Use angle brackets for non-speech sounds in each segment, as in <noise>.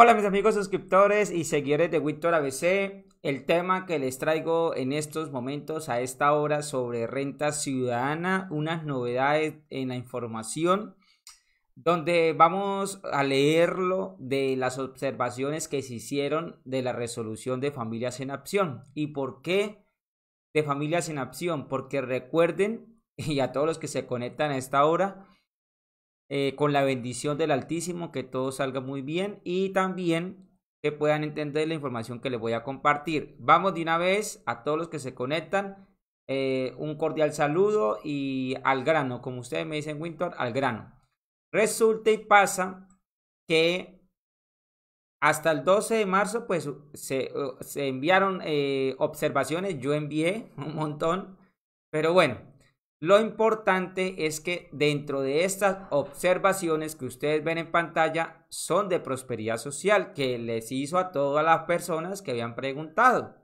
Hola mis amigos suscriptores y seguidores de Winter ABC. El tema que les traigo en estos momentos a esta hora sobre renta ciudadana, unas novedades en la información, donde vamos a leerlo de las observaciones que se hicieron de la resolución de familias en acción. ¿Y por qué de familias en acción? Porque recuerden, <laughs> y a todos los que se conectan a esta hora, eh, con la bendición del Altísimo, que todo salga muy bien y también que puedan entender la información que les voy a compartir. Vamos de una vez a todos los que se conectan. Eh, un cordial saludo y al grano, como ustedes me dicen, Winter, al grano. Resulta y pasa que hasta el 12 de marzo, pues se, enviaron eh, observaciones. Yo envié <laughs> un montón, pero bueno, lo importante es que dentro de estas observaciones que ustedes ven en pantalla son de prosperidad social que les hizo a todas las personas que habían preguntado.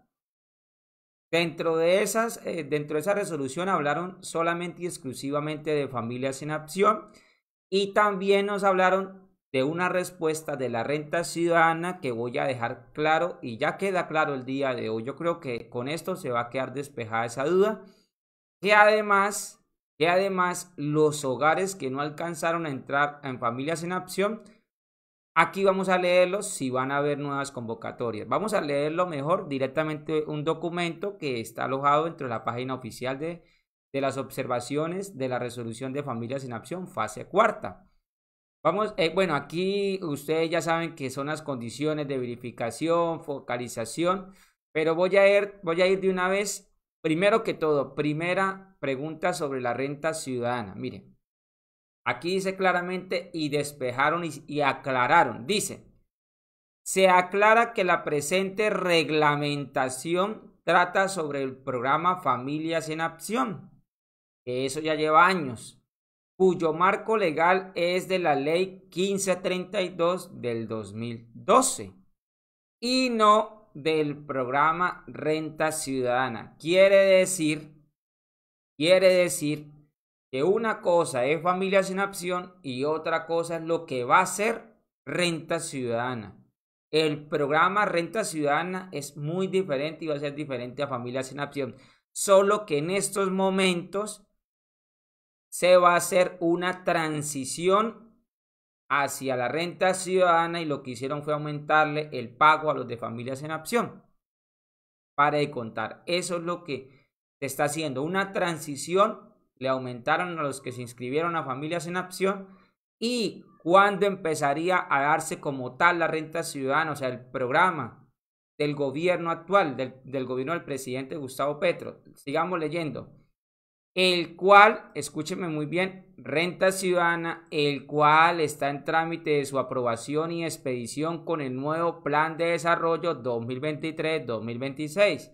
Dentro de esas, eh, dentro de esa resolución hablaron solamente y exclusivamente de familias en acción y también nos hablaron de una respuesta de la renta ciudadana que voy a dejar claro y ya queda claro el día de hoy. Yo creo que con esto se va a quedar despejada esa duda que además, que además los hogares que no alcanzaron a entrar en familias en acción, aquí vamos a leerlos si van a haber nuevas convocatorias. Vamos a leerlo mejor directamente un documento que está alojado dentro de la página oficial de, las observaciones de la resolución de familias en acción fase cuarta. Vamos, eh, bueno, aquí ustedes ya saben que son las condiciones de verificación, focalización, pero voy a ir, voy a ir de una vez Primero que todo, primera pregunta sobre la renta ciudadana. Miren, aquí dice claramente y despejaron y, aclararon. Dice, se aclara que la presente reglamentación trata sobre el programa Familias en Acción, que eso ya lleva años, cuyo marco legal es de la ley 1532 del 2012 y no del programa Renta Ciudadana. Quiere decir, quiere decir que una cosa es familia sin opción y otra cosa es lo que va a ser Renta Ciudadana. El programa Renta Ciudadana es muy diferente y va a ser diferente a familia sin opción. Solo que en estos momentos se va a hacer una transición hacia la renta ciudadana y lo que hicieron fue aumentarle el pago a los de familias en acción. Para de contar, eso es lo que se está haciendo, una transición, le aumentaron a los que se inscribieron a familias en acción y cuándo empezaría a darse como tal la renta ciudadana, o sea, el programa del gobierno actual, del, del gobierno del presidente Gustavo Petro. Sigamos leyendo el cual, escúcheme muy bien, Renta Ciudadana, el cual está en trámite de su aprobación y expedición con el nuevo Plan de Desarrollo 2023-2026,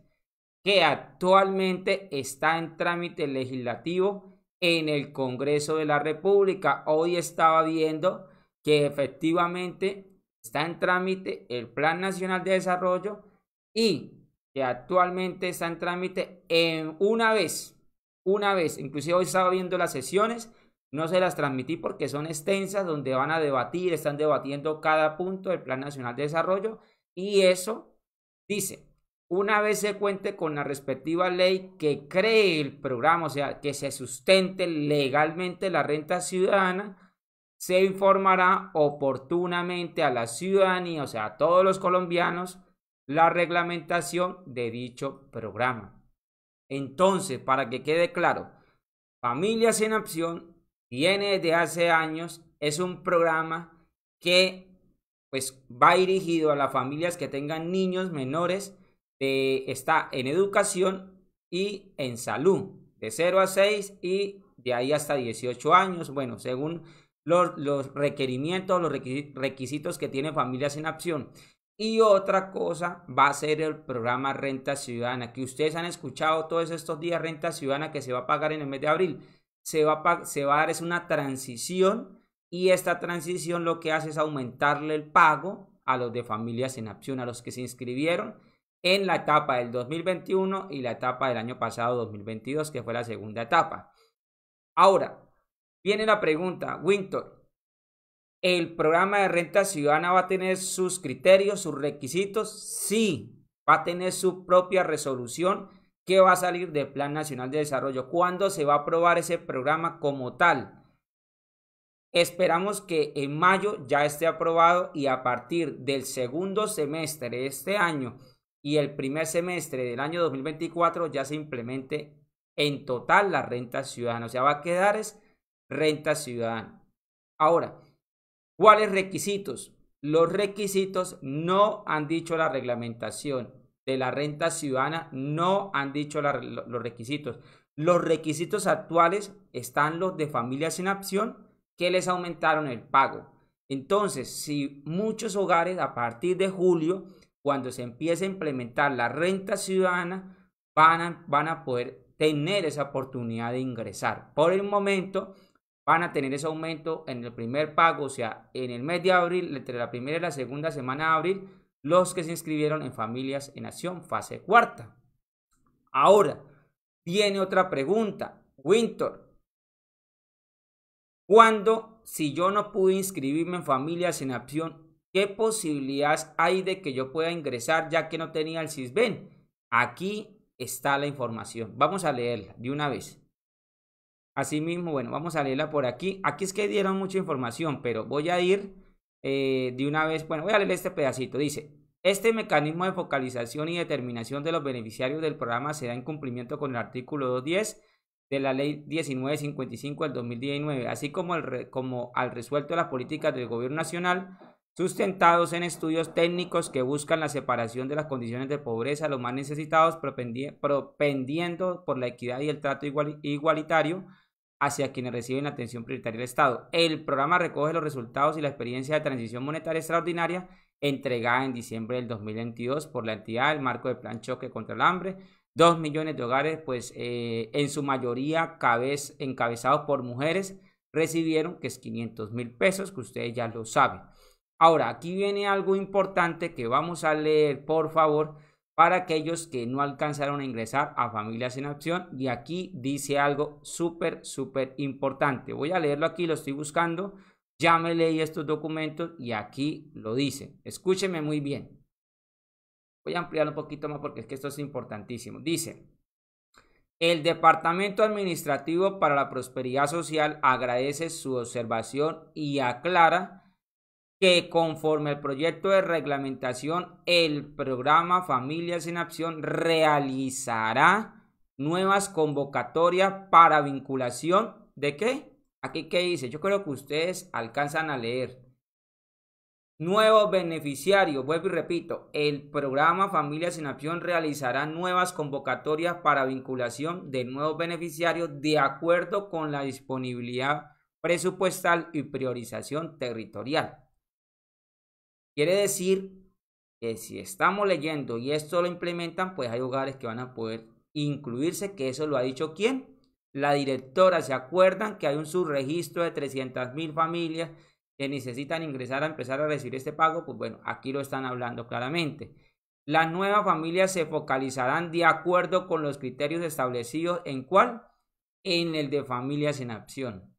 que actualmente está en trámite legislativo en el Congreso de la República. Hoy estaba viendo que efectivamente está en trámite el Plan Nacional de Desarrollo y que actualmente está en trámite en una vez una vez, inclusive hoy estaba viendo las sesiones, no se las transmití porque son extensas, donde van a debatir, están debatiendo cada punto del Plan Nacional de Desarrollo y eso dice, una vez se cuente con la respectiva ley que cree el programa, o sea, que se sustente legalmente la renta ciudadana, se informará oportunamente a la ciudadanía, o sea, a todos los colombianos, la reglamentación de dicho programa. Entonces, para que quede claro, Familias en Acción viene desde hace años, es un programa que pues va dirigido a las familias que tengan niños menores eh, está en educación y en salud, de 0 a 6 y de ahí hasta 18 años, bueno, según los, los requerimientos, los requisitos que tiene Familias en Acción. Y otra cosa va a ser el programa Renta Ciudadana, que ustedes han escuchado todos estos días Renta Ciudadana que se va a pagar en el mes de abril. Se va a, se va a dar es una transición y esta transición lo que hace es aumentarle el pago a los de familias en acción, a los que se inscribieron en la etapa del 2021 y la etapa del año pasado 2022, que fue la segunda etapa. Ahora, viene la pregunta, Winter, el programa de renta ciudadana va a tener sus criterios, sus requisitos, sí, va a tener su propia resolución que va a salir del Plan Nacional de Desarrollo. ¿Cuándo se va a aprobar ese programa como tal? Esperamos que en mayo ya esté aprobado y a partir del segundo semestre de este año y el primer semestre del año 2024 ya se implemente en total la renta ciudadana. O sea, va a quedar es renta ciudadana. Ahora, ¿Cuáles requisitos? Los requisitos no han dicho la reglamentación de la renta ciudadana, no han dicho los requisitos. Los requisitos actuales están los de familias sin opción que les aumentaron el pago. Entonces, si muchos hogares a partir de julio, cuando se empiece a implementar la renta ciudadana, van a, van a poder tener esa oportunidad de ingresar. Por el momento, van a tener ese aumento en el primer pago, o sea, en el mes de abril, entre la primera y la segunda semana de abril, los que se inscribieron en Familias en Acción, fase cuarta. Ahora, viene otra pregunta. Winter, ¿cuándo, si yo no pude inscribirme en Familias en Acción, qué posibilidades hay de que yo pueda ingresar ya que no tenía el CISBEN? Aquí está la información. Vamos a leerla de una vez. Asimismo, bueno, vamos a leerla por aquí. Aquí es que dieron mucha información, pero voy a ir eh, de una vez, bueno, voy a leer este pedacito. Dice, este mecanismo de focalización y determinación de los beneficiarios del programa se da en cumplimiento con el artículo 210 de la ley 1955 del 2019, así como, el, como al resuelto de las políticas del gobierno nacional sustentados en estudios técnicos que buscan la separación de las condiciones de pobreza a los más necesitados, propendiendo por la equidad y el trato igualitario hacia quienes reciben la atención prioritaria del Estado. El programa recoge los resultados y la experiencia de transición monetaria extraordinaria entregada en diciembre del 2022 por la entidad del marco de plan choque contra el hambre. Dos millones de hogares, pues eh, en su mayoría encabezados por mujeres, recibieron que es 500 mil pesos, que ustedes ya lo saben. Ahora, aquí viene algo importante que vamos a leer, por favor, para aquellos que no alcanzaron a ingresar a Familias en Acción. Y aquí dice algo súper, súper importante. Voy a leerlo aquí, lo estoy buscando. Ya me leí estos documentos y aquí lo dice. Escúcheme muy bien. Voy a ampliarlo un poquito más porque es que esto es importantísimo. Dice, el Departamento Administrativo para la Prosperidad Social agradece su observación y aclara que conforme al proyecto de reglamentación, el programa Familias en Acción realizará nuevas convocatorias para vinculación de qué? Aquí qué dice, yo creo que ustedes alcanzan a leer. Nuevos beneficiarios, vuelvo y repito, el programa Familias en Acción realizará nuevas convocatorias para vinculación de nuevos beneficiarios de acuerdo con la disponibilidad presupuestal y priorización territorial. Quiere decir que si estamos leyendo y esto lo implementan, pues hay hogares que van a poder incluirse, que eso lo ha dicho quién? La directora, ¿se acuerdan que hay un subregistro de 300.000 mil familias que necesitan ingresar a empezar a recibir este pago? Pues bueno, aquí lo están hablando claramente. Las nuevas familias se focalizarán de acuerdo con los criterios establecidos en cuál? En el de familias en acción.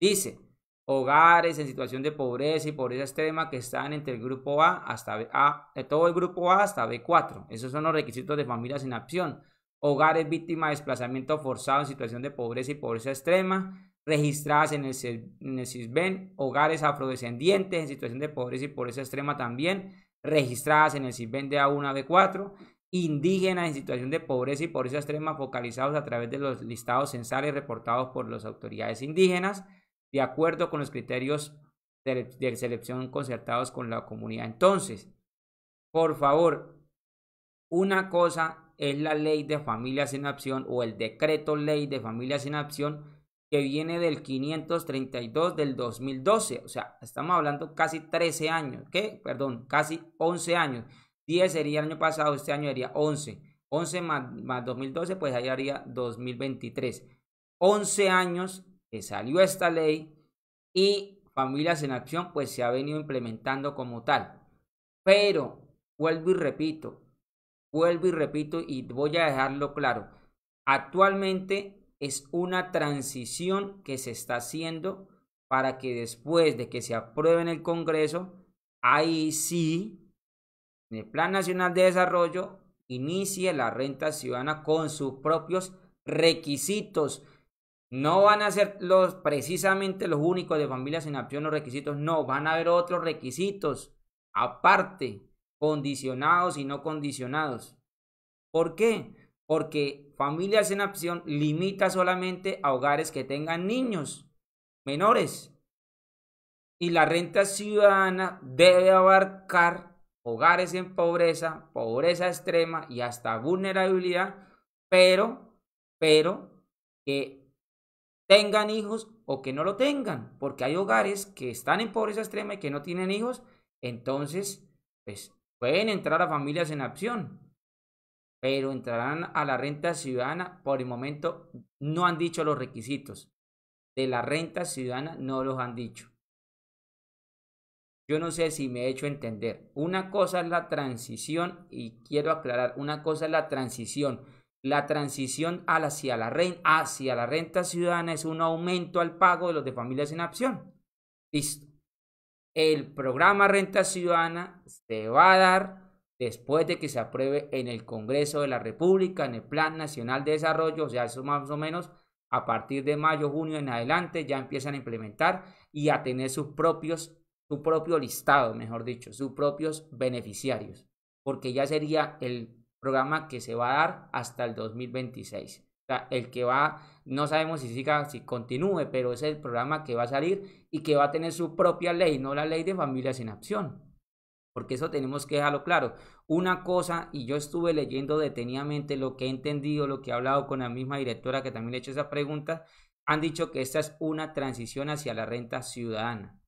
Dice, hogares en situación de pobreza y pobreza extrema que están entre el grupo A hasta B, A, eh, todo el grupo A hasta B4. Esos son los requisitos de familias en acción. Hogares víctimas de desplazamiento forzado en situación de pobreza y pobreza extrema, registradas en el, en el CISBEN, hogares afrodescendientes en situación de pobreza y pobreza extrema también, registradas en el CISBEN de A1 a B4, indígenas en situación de pobreza y pobreza extrema focalizados a través de los listados censales reportados por las autoridades indígenas, de acuerdo con los criterios de, selección concertados con la comunidad. Entonces, por favor, una cosa es la ley de familias sin acción o el decreto ley de familias sin acción que viene del 532 del 2012. O sea, estamos hablando casi 13 años, ¿qué? Perdón, casi 11 años. 10 sería el año pasado, este año sería 11. 11 más, más 2012, pues ahí haría 2023. 11 años salió esta ley y Familias en Acción pues se ha venido implementando como tal. Pero, vuelvo y repito, vuelvo y repito y voy a dejarlo claro, actualmente es una transición que se está haciendo para que después de que se apruebe en el Congreso, ahí sí, en el Plan Nacional de Desarrollo, inicie la renta ciudadana con sus propios requisitos no van a ser los, precisamente los únicos de familias en acción los requisitos, no, van a haber otros requisitos aparte, condicionados y no condicionados. ¿Por qué? Porque familias en acción limita solamente a hogares que tengan niños menores. Y la renta ciudadana debe abarcar hogares en pobreza, pobreza extrema y hasta vulnerabilidad, pero, pero que tengan hijos o que no lo tengan, porque hay hogares que están en pobreza extrema y que no tienen hijos, entonces, pues pueden entrar a familias en acción, pero entrarán a la renta ciudadana, por el momento no han dicho los requisitos, de la renta ciudadana no los han dicho. Yo no sé si me he hecho entender. Una cosa es la transición, y quiero aclarar, una cosa es la transición la transición hacia la, renta, ciudadana es un aumento al pago de los de familias en acción. Listo. El programa Renta Ciudadana se va a dar después de que se apruebe en el Congreso de la República, en el Plan Nacional de Desarrollo, o sea, eso más o menos a partir de mayo, junio en adelante, ya empiezan a implementar y a tener sus propios, su propio listado, mejor dicho, sus propios beneficiarios, porque ya sería el programa que se va a dar hasta el 2026. sea, el que va, no sabemos si siga, si continúe, pero es el programa que va a salir y que va a tener su propia ley, no la ley de familias sin acción. Porque eso tenemos que dejarlo claro. Una cosa, y yo estuve leyendo detenidamente lo que he entendido, lo que he hablado con la misma directora que también le he hecho esa pregunta, han dicho que esta es una transición hacia la renta ciudadana.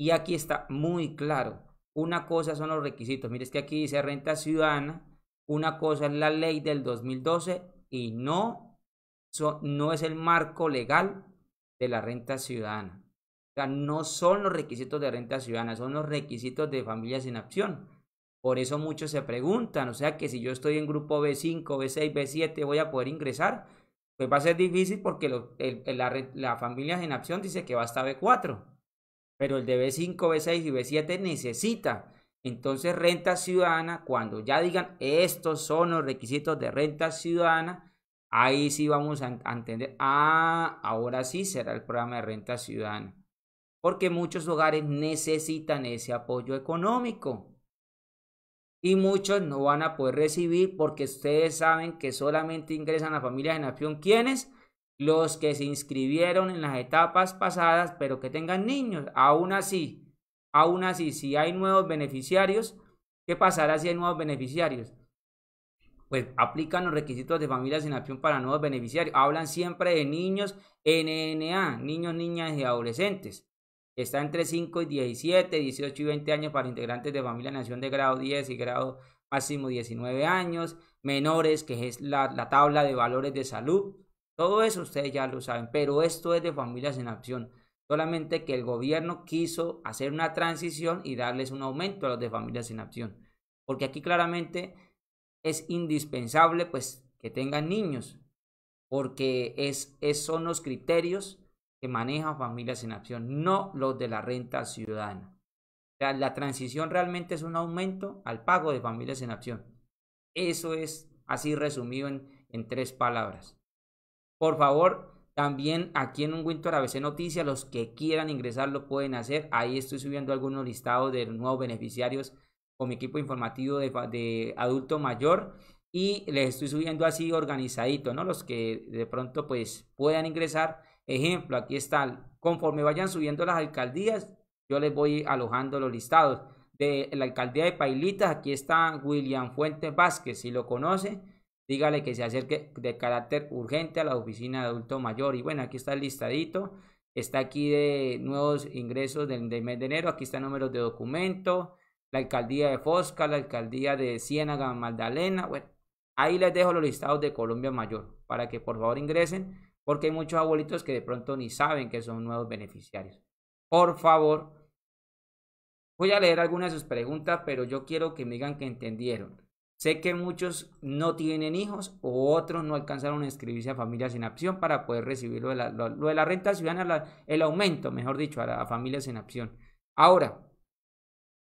Y aquí está muy claro. Una cosa son los requisitos. Mire, que aquí dice renta ciudadana, una cosa es la ley del 2012 y no, no es el marco legal de la renta ciudadana. O sea, no son los requisitos de renta ciudadana, son los requisitos de familias en acción. Por eso muchos se preguntan, o sea que si yo estoy en grupo B5, B6, B7, voy a poder ingresar. Pues va a ser difícil porque la, la familia en acción dice que va hasta B4, pero el de B5, B6 y B7 necesita entonces, renta ciudadana, cuando ya digan estos son los requisitos de renta ciudadana, ahí sí vamos a entender, ah, ahora sí será el programa de renta ciudadana. Porque muchos hogares necesitan ese apoyo económico. Y muchos no van a poder recibir porque ustedes saben que solamente ingresan a familias en nación... quienes los que se inscribieron en las etapas pasadas, pero que tengan niños. Aún así, Aún así, si hay nuevos beneficiarios, ¿qué pasará si hay nuevos beneficiarios? Pues aplican los requisitos de familias en acción para nuevos beneficiarios. Hablan siempre de niños NNA, niños, niñas y adolescentes. Está entre 5 y 17, 18 y 20 años para integrantes de familia nación de grado 10 y grado máximo 19 años, menores, que es la, la tabla de valores de salud. Todo eso ustedes ya lo saben, pero esto es de familias en acción. Solamente que el gobierno quiso hacer una transición y darles un aumento a los de familias sin acción. Porque aquí claramente es indispensable pues que tengan niños. Porque es, son los criterios que manejan familias sin acción, no los de la renta ciudadana. la transición realmente es un aumento al pago de familias en acción. Eso es así resumido en tres palabras. Por favor, también aquí en un Winter ABC Noticias, los que quieran ingresar lo pueden hacer. Ahí estoy subiendo algunos listados de nuevos beneficiarios con mi equipo informativo de, adulto mayor y les estoy subiendo así organizadito, ¿no? Los que de pronto pues puedan ingresar. Ejemplo, aquí está, conforme vayan subiendo las alcaldías, yo les voy alojando los listados. De la alcaldía de Pailitas, aquí está William Fuentes Vázquez, si lo conoce, dígale que se acerque de carácter urgente a la oficina de adulto mayor. Y bueno, aquí está el listadito, está aquí de nuevos ingresos del, mes de enero, aquí están números de documento, la alcaldía de Fosca, la alcaldía de Ciénaga Magdalena, bueno, ahí les dejo los listados de Colombia Mayor para que por favor ingresen, porque hay muchos abuelitos que de pronto ni saben que son nuevos beneficiarios. Por favor, voy a leer algunas de sus preguntas, pero yo quiero que me digan que entendieron. Sé que muchos no tienen hijos o otros no alcanzaron a inscribirse a familias en acción para poder recibir lo de la, renta ciudadana, el aumento, mejor dicho, a, familias en acción. Ahora,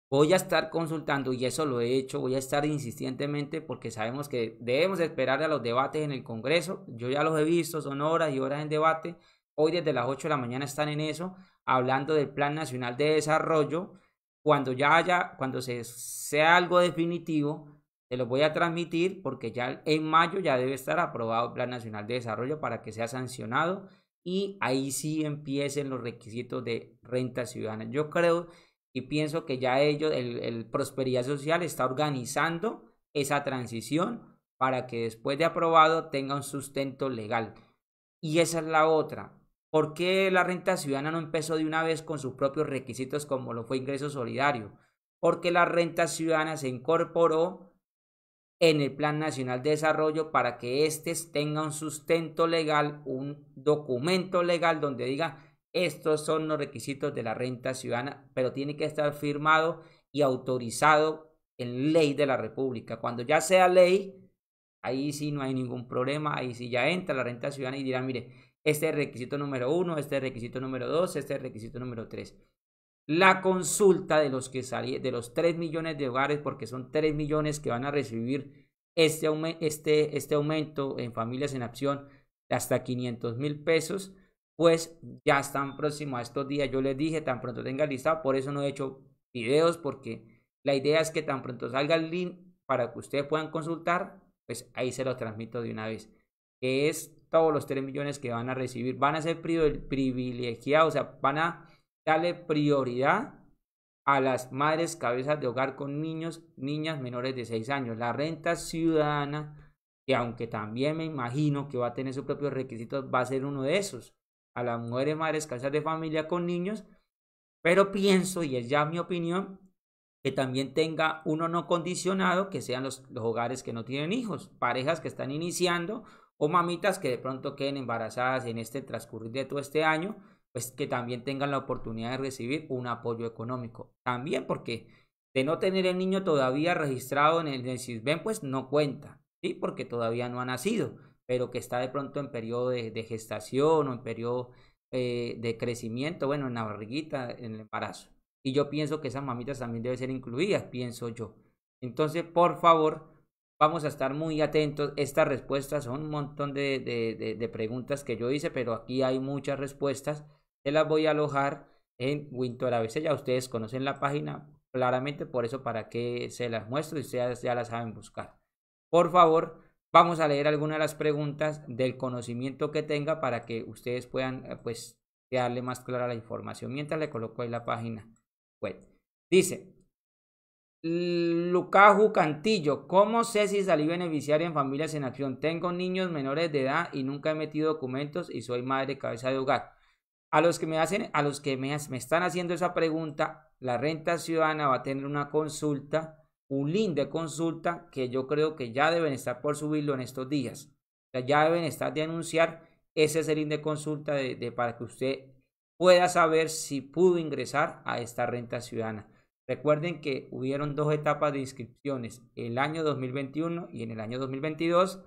voy a estar consultando, y eso lo he hecho, voy a estar insistentemente porque sabemos que debemos esperar a los debates en el Congreso. Yo ya los he visto, son horas y horas en debate. Hoy desde las 8 de la mañana están en eso, hablando del Plan Nacional de Desarrollo. Cuando ya haya, cuando se, sea algo definitivo, se lo voy a transmitir porque ya en mayo ya debe estar aprobado el Plan Nacional de Desarrollo para que sea sancionado y ahí sí empiecen los requisitos de renta ciudadana. Yo creo y pienso que ya ellos, el, el Prosperidad Social está organizando esa transición para que después de aprobado tenga un sustento legal. Y esa es la otra. ¿Por qué la renta ciudadana no empezó de una vez con sus propios requisitos como lo fue ingreso solidario? Porque la renta ciudadana se incorporó en el Plan Nacional de Desarrollo para que éste tenga un sustento legal, un documento legal donde diga estos son los requisitos de la renta ciudadana, pero tiene que estar firmado y autorizado en ley de la República. Cuando ya sea ley, ahí sí no hay ningún problema, ahí sí ya entra la renta ciudadana y dirá, mire, este es el requisito número uno, este es el requisito número dos, este es el requisito número tres la consulta de los, que de los 3 millones de hogares, porque son 3 millones que van a recibir este, este, este aumento en familias en acción de hasta 500 mil pesos, pues ya están próximos a estos días. Yo les dije, tan pronto tenga listado, por eso no he hecho videos, porque la idea es que tan pronto salga el link para que ustedes puedan consultar, pues ahí se los transmito de una vez. Que es todos los 3 millones que van a recibir, van a ser privilegiados, o sea, van a Dale prioridad a las madres cabezas de hogar con niños, niñas menores de 6 años. La renta ciudadana, que aunque también me imagino que va a tener sus propios requisitos, va a ser uno de esos. A las mujeres madres cabezas de familia con niños. Pero pienso, y es ya mi opinión, que también tenga uno no condicionado, que sean los, los hogares que no tienen hijos, parejas que están iniciando o mamitas que de pronto queden embarazadas en este transcurrir de todo este año pues que también tengan la oportunidad de recibir un apoyo económico. También porque de no tener el niño todavía registrado en el, pues no cuenta, ¿sí? Porque todavía no ha nacido, pero que está de pronto en periodo de, gestación o en periodo eh, de crecimiento, bueno, en la barriguita, en el embarazo. Y yo pienso que esas mamitas también deben ser incluidas, pienso yo. Entonces, por favor, vamos a estar muy atentos. Estas respuestas son un montón de preguntas que yo hice, pero aquí hay muchas respuestas se las voy a alojar en A ABC. Ya ustedes conocen la página claramente, por eso para que se las muestro y ustedes ya las saben buscar. Por favor, vamos a leer algunas de las preguntas del conocimiento que tenga para que ustedes puedan eh, pues darle más clara la información mientras le coloco ahí la página web. Dice, Lucaju Cantillo, ¿cómo sé si salí beneficiaria en Familias en Acción? Tengo niños menores de edad y nunca he metido documentos y soy madre cabeza de hogar. A los que me hacen, a los que me, están haciendo esa pregunta, la renta ciudadana va a tener una consulta, un link de consulta que yo creo que ya deben estar por subirlo en estos días. ya deben estar de anunciar ese es el link de consulta de, para que usted pueda saber si pudo ingresar a esta renta ciudadana. Recuerden que hubieron dos etapas de inscripciones, el año 2021 y en el año 2022,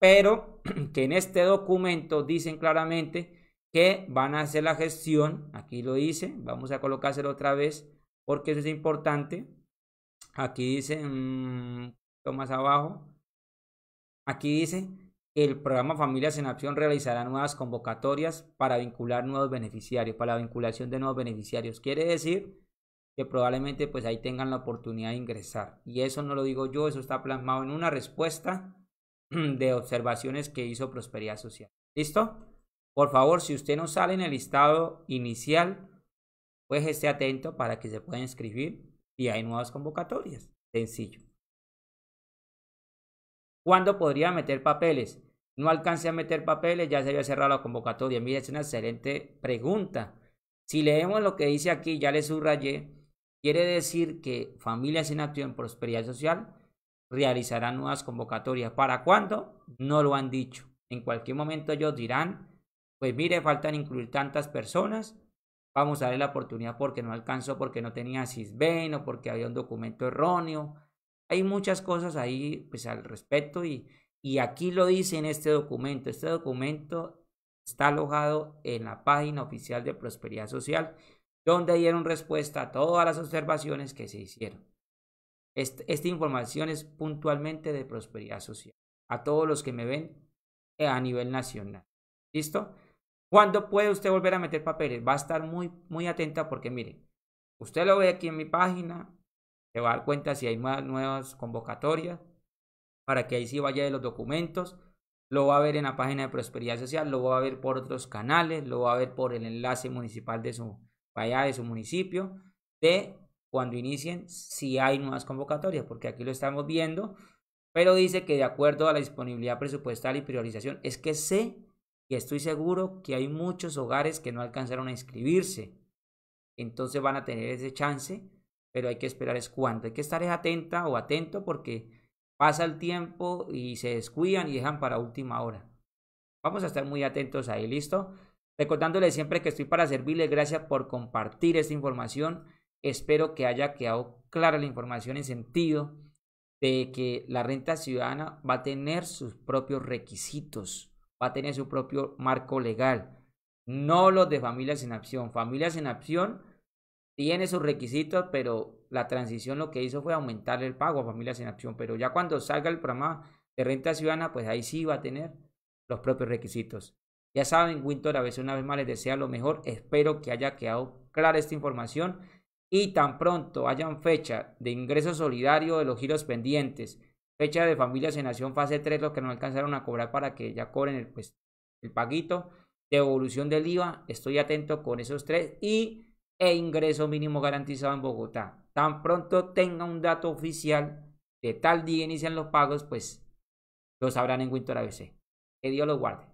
pero <clears throat> que en este documento dicen claramente que van a hacer la gestión, aquí lo dice, vamos a colocárselo otra vez porque eso es importante. Aquí dice, mmm, más abajo, aquí dice que el programa Familias en Acción realizará nuevas convocatorias para vincular nuevos beneficiarios, para la vinculación de nuevos beneficiarios. Quiere decir que probablemente pues ahí tengan la oportunidad de ingresar. Y eso no lo digo yo, eso está plasmado en una respuesta <clears throat> de observaciones que hizo Prosperidad Social. ¿Listo? Por favor, si usted no sale en el listado inicial, pues esté atento para que se pueda inscribir y hay nuevas convocatorias. Sencillo. ¿Cuándo podría meter papeles? No alcance a meter papeles, ya se había cerrado la convocatoria. Mira, es una excelente pregunta. Si leemos lo que dice aquí, ya le subrayé, quiere decir que Familias en Acción Prosperidad Social realizarán nuevas convocatorias. ¿Para cuándo? No lo han dicho. En cualquier momento ellos dirán pues mire, faltan incluir tantas personas, vamos a darle la oportunidad porque no alcanzó, porque no tenía CISBEN o porque había un documento erróneo. Hay muchas cosas ahí pues al respecto y, y aquí lo dice en este documento. Este documento está alojado en la página oficial de Prosperidad Social, donde dieron respuesta a todas las observaciones que se hicieron. esta información es puntualmente de Prosperidad Social, a todos los que me ven eh, a nivel nacional. ¿Listo? ¿Cuándo puede usted volver a meter papeles? Va a estar muy, muy atenta porque mire, usted lo ve aquí en mi página, se va a dar cuenta si hay más nuevas convocatorias, para que ahí sí vaya de los documentos, lo va a ver en la página de Prosperidad Social, lo va a ver por otros canales, lo va a ver por el enlace municipal de su, allá de su municipio, de cuando inicien si hay nuevas convocatorias, porque aquí lo estamos viendo, pero dice que de acuerdo a la disponibilidad presupuestal y priorización, es que se y estoy seguro que hay muchos hogares que no alcanzaron a inscribirse. Entonces van a tener ese chance, pero hay que esperar es cuándo. Hay que estar atenta o atento porque pasa el tiempo y se descuidan y dejan para última hora. Vamos a estar muy atentos ahí, ¿listo? recordándoles siempre que estoy para servirles, gracias por compartir esta información. Espero que haya quedado clara la información en sentido de que la renta ciudadana va a tener sus propios requisitos va a tener su propio marco legal. No los de familias en acción. Familias en acción tiene sus requisitos, pero la transición lo que hizo fue aumentar el pago a familias en acción. Pero ya cuando salga el programa de renta ciudadana, pues ahí sí va a tener los propios requisitos. Ya saben, Winter, a veces una vez más les desea lo mejor. Espero que haya quedado clara esta información. Y tan pronto hayan fecha de ingreso solidario de los giros pendientes Fecha de familia nación fase 3, los que no alcanzaron a cobrar para que ya cobren el, pues, el paguito. Devolución del IVA, estoy atento con esos tres. Y e ingreso mínimo garantizado en Bogotá. Tan pronto tenga un dato oficial de tal día inician los pagos, pues los sabrán en Winter ABC. Que Dios los guarde.